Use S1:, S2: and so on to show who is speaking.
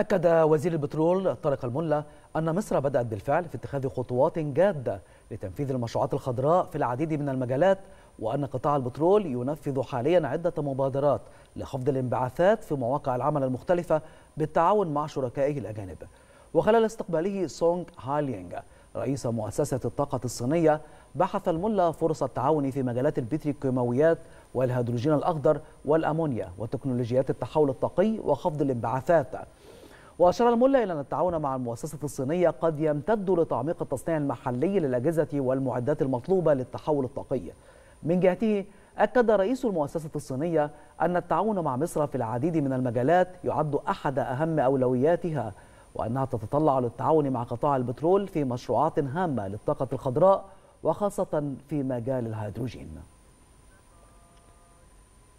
S1: أكد وزير البترول طارق الملا أن مصر بدأت بالفعل في اتخاذ خطوات جادة لتنفيذ المشروعات الخضراء في العديد من المجالات وأن قطاع البترول ينفذ حاليا عدة مبادرات لخفض الانبعاثات في مواقع العمل المختلفة بالتعاون مع شركائه الأجانب وخلال استقباله سونغ هالينغ رئيس مؤسسة الطاقة الصينية بحث الملا فرص التعاون في مجالات البتروكيماويات والهيدروجين الأخضر والأمونيا وتكنولوجيات التحول الطاقي وخفض الانبعاثات وأشار الملا إلى أن التعاون مع المؤسسة الصينية قد يمتد لتعميق التصنيع المحلي للأجهزة والمعدات المطلوبة للتحول الطاقي من جهته أكد رئيس المؤسسة الصينية أن التعاون مع مصر في العديد من المجالات يعد أحد أهم أولوياتها وأنها تتطلع للتعاون مع قطاع البترول في مشروعات هامة للطاقة الخضراء وخاصة في مجال الهيدروجين